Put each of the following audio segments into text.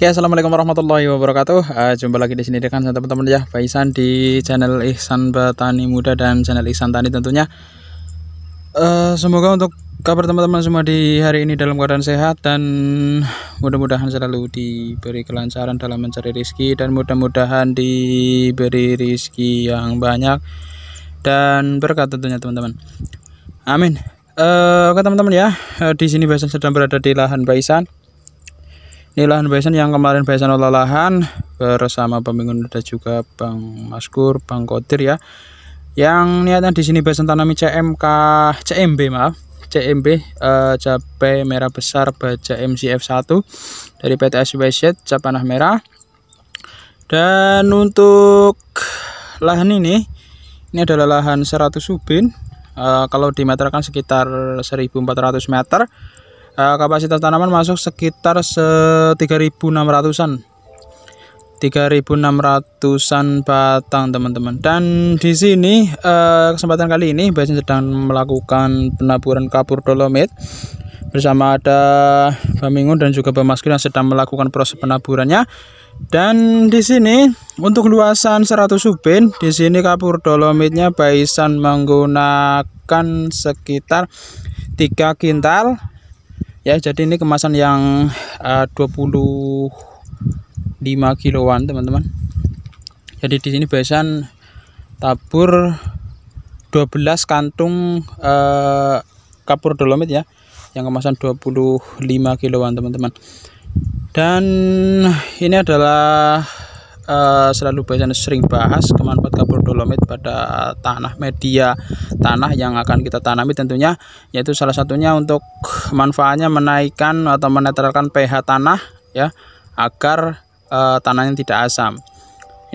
Oke, ya, assalamualaikum warahmatullahi wabarakatuh. Uh, jumpa lagi di sini dengan teman-teman ya, Faisan di channel Ihsan Petani Muda dan channel Ihsan Tani tentunya. Uh, semoga untuk kabar teman-teman semua di hari ini dalam keadaan sehat dan mudah-mudahan selalu diberi kelancaran dalam mencari rezeki dan mudah-mudahan diberi rezeki yang banyak dan berkat tentunya teman-teman. Amin. Uh, oke teman-teman ya, uh, di sini Faisan sedang berada di lahan Faisan ini lahan Besan yang kemarin olah lahan bersama pembangun dan juga Bang Maskur Bang Kotir ya yang niatnya di sini Besan tanami CMK CMB maaf CMB eh, cabai merah besar baja MCF1 dari PT SWZ capanah merah dan untuk lahan ini ini adalah lahan 100 subin. eh, kalau dimeterkan sekitar 1400 meter uh, kapasitas tanaman masuk sekitar 3600-an 3600-an batang teman-teman dan di sini eh, kesempatan kali ini Basin sedang melakukan penaburan kapur dolomit bersama ada Bamingun dan juga Bamaskil yang sedang melakukan proses penaburannya dan di sini untuk luasan 100 subin di sini kapur dolomitnya Baisan menggunakan sekitar 3 kintal ya jadi ini kemasan yang eh, uh, 25 kiloan teman-teman jadi di sini biasan tabur 12 kantung uh, kapur dolomit ya yang kemasan 25 kiloan teman-teman dan ini adalah Eh, selalu biasanya sering bahas kemanfaat kapur dolomit pada tanah media tanah yang akan kita tanami tentunya yaitu salah satunya untuk manfaatnya menaikkan atau menetralkan pH tanah ya agar uh, eh, tanahnya tidak asam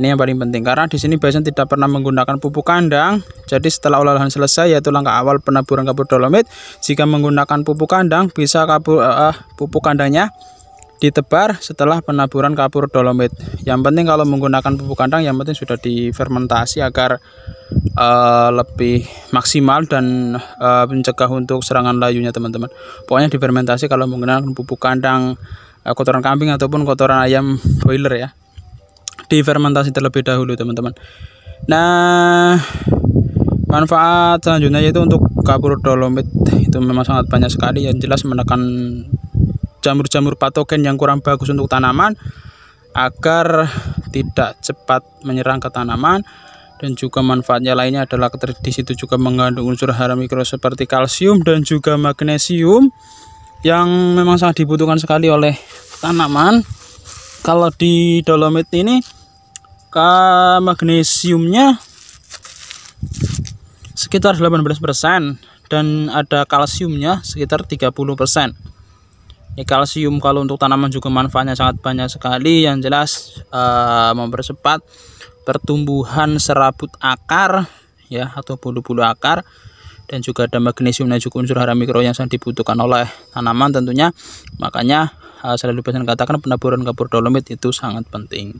ini yang paling penting karena di sini biasanya tidak pernah menggunakan pupuk kandang. Jadi setelah olahan selesai yaitu langkah awal penaburan kapur dolomit, jika menggunakan pupuk kandang bisa kapur uh, eh, pupuk kandangnya ditebar setelah penaburan kapur dolomit. Yang penting kalau menggunakan pupuk kandang yang penting sudah difermentasi agar uh, lebih maksimal dan uh, mencegah untuk serangan layunya teman-teman. Pokoknya difermentasi kalau menggunakan pupuk kandang uh, kotoran kambing ataupun kotoran ayam boiler ya. Difermentasi terlebih dahulu teman-teman. Nah, manfaat selanjutnya yaitu untuk kapur dolomit itu memang sangat banyak sekali yang jelas menekan jamur-jamur patogen yang kurang bagus untuk tanaman agar tidak cepat menyerang ke tanaman dan juga manfaatnya lainnya adalah di situ juga mengandung unsur hara mikro seperti kalsium dan juga magnesium yang memang sangat dibutuhkan sekali oleh tanaman kalau di dolomit ini ke magnesiumnya sekitar 18% dan ada kalsiumnya sekitar 30% ini kalsium kalau untuk tanaman juga manfaatnya sangat banyak sekali yang jelas uh, mempercepat pertumbuhan serabut akar ya atau bulu-bulu akar dan juga ada magnesium dan juga unsur hara mikro yang sangat dibutuhkan oleh tanaman tentunya makanya uh, selalu pesan katakan penaburan kapur dolomit itu sangat penting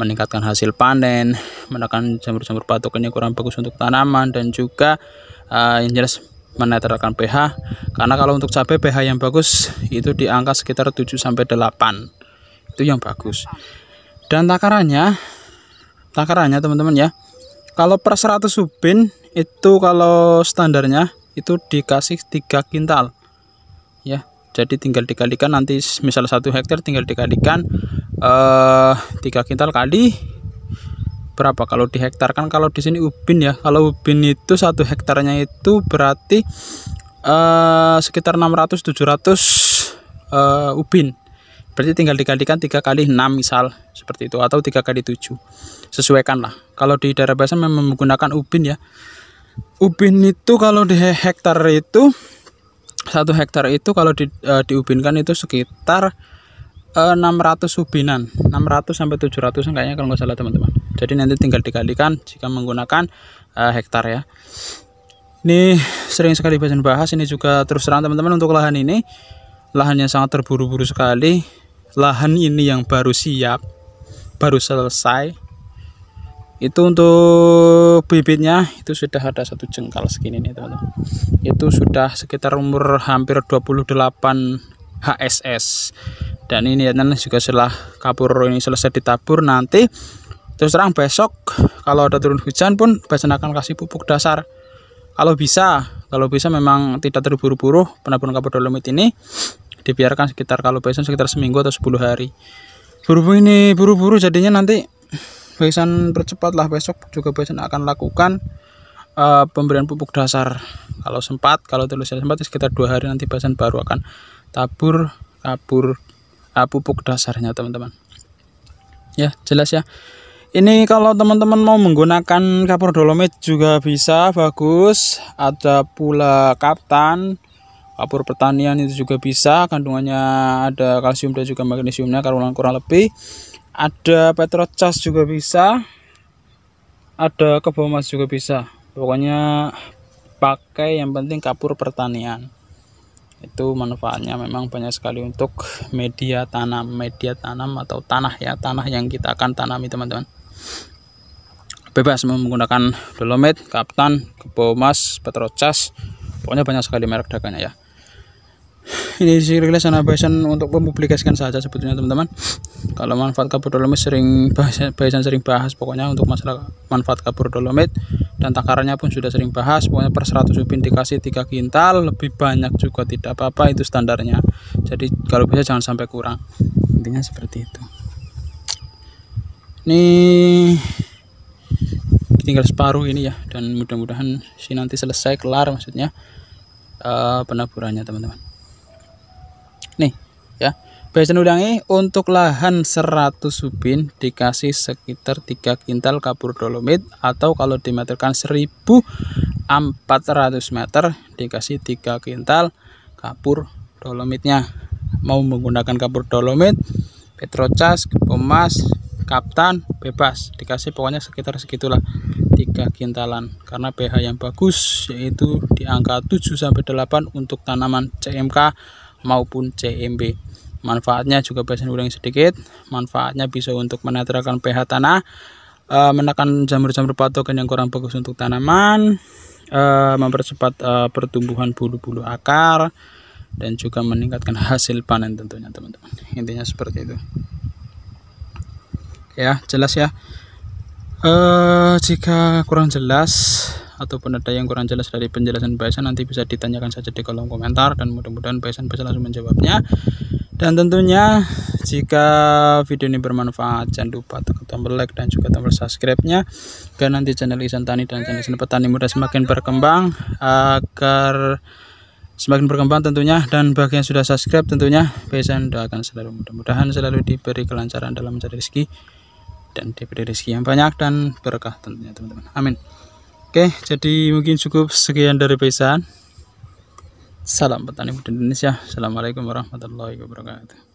meningkatkan hasil panen menekan jamur-jamur patokannya kurang bagus untuk tanaman dan juga uh, yang jelas menetralkan pH karena kalau untuk cabai pH yang bagus itu di angka sekitar 7 sampai 8 itu yang bagus dan takarannya takarannya teman-teman ya kalau per 100 subin itu kalau standarnya itu dikasih 3 kintal ya jadi tinggal dikalikan nanti misal satu hektar tinggal dikalikan eh 3 kintal kali berapa kalau di hektar kan kalau di sini ubin ya kalau ubin itu satu hektarnya itu berarti eh, sekitar 600 700 eh, ubin berarti tinggal dikalikan tiga kali 6 misal seperti itu atau tiga kali 7 sesuaikan lah kalau di daerah biasa memang menggunakan ubin ya ubin itu kalau di hektar itu satu hektar itu kalau di, eh, diubinkan itu sekitar 600 eh, ubinan 600 sampai 700 kayaknya kalau nggak salah teman-teman jadi nanti tinggal dikalikan jika menggunakan uh, hektar ya ini sering sekali bahasan bahas ini juga terus terang teman-teman untuk lahan ini lahan yang sangat terburu-buru sekali lahan ini yang baru siap baru selesai itu untuk bibitnya itu sudah ada satu jengkal segini nih teman-teman itu sudah sekitar umur hampir 28 HSS dan ini ya juga setelah kapur ini selesai ditabur nanti terus terang besok kalau ada turun hujan pun Basen akan kasih pupuk dasar kalau bisa kalau bisa memang tidak terburu-buru penabur kapur dolomit ini dibiarkan sekitar kalau Basen sekitar seminggu atau 10 hari buru-buru ini buru-buru jadinya nanti Basen percepatlah besok juga Basen akan lakukan uh, pemberian pupuk dasar kalau sempat kalau terus sempat sekitar dua hari nanti bahasan baru akan tabur kabur uh, pupuk dasarnya teman-teman ya jelas ya ini kalau teman-teman mau menggunakan kapur dolomit juga bisa bagus ada pula kaptan kapur pertanian itu juga bisa kandungannya ada kalsium dan juga magnesiumnya kurang kurang lebih ada petrocas juga bisa ada kebomas juga bisa pokoknya pakai yang penting kapur pertanian itu manfaatnya memang banyak sekali untuk media tanam media tanam atau tanah ya tanah yang kita akan tanami teman-teman bebas menggunakan dolomit, kapten, kebo emas, petrocas pokoknya banyak sekali merek dagangnya ya ini Siriles Innovation untuk mempublikasikan saja sebetulnya teman-teman kalau manfaat kabur dolomit sering bahas, sering bahas pokoknya untuk masalah manfaat kabur dolomit dan takarannya pun sudah sering bahas pokoknya per 100 ubin dikasih 3 kintal lebih banyak juga tidak apa-apa itu standarnya jadi kalau bisa jangan sampai kurang intinya seperti itu ini tinggal separuh ini ya dan mudah-mudahan si nanti selesai kelar maksudnya uh, penaburannya teman-teman nih ya Bahasan ulangi untuk lahan 100 subin dikasih sekitar 3 kintal kapur dolomit atau kalau dimeterkan 1400 meter dikasih 3 kintal kapur dolomitnya mau menggunakan kapur dolomit petrocas kepomas Kapten bebas dikasih pokoknya sekitar segitulah tiga kintalan karena pH yang bagus yaitu di angka 7-8 untuk tanaman CMK maupun CMB manfaatnya juga bahasan ulang sedikit manfaatnya bisa untuk menetralkan pH tanah eh, menekan jamur-jamur patogen yang kurang bagus untuk tanaman eh, mempercepat eh, pertumbuhan bulu-bulu akar dan juga meningkatkan hasil panen tentunya teman-teman intinya seperti itu ya jelas ya uh, jika kurang jelas ataupun ada yang kurang jelas dari penjelasan Baisan nanti bisa ditanyakan saja di kolom komentar dan mudah-mudahan Baisan bisa langsung menjawabnya dan tentunya jika video ini bermanfaat jangan lupa tekan tombol like dan juga tombol subscribe-nya agar nanti channel Isan Tani dan channel Isan Petani Muda semakin berkembang agar semakin berkembang tentunya dan bagi yang sudah subscribe tentunya Baisan akan selalu mudah-mudahan selalu diberi kelancaran dalam mencari rezeki dan diberi rezeki yang banyak dan berkah tentunya teman-teman amin oke jadi mungkin cukup sekian dari pesan salam petani muda Indonesia assalamualaikum warahmatullahi wabarakatuh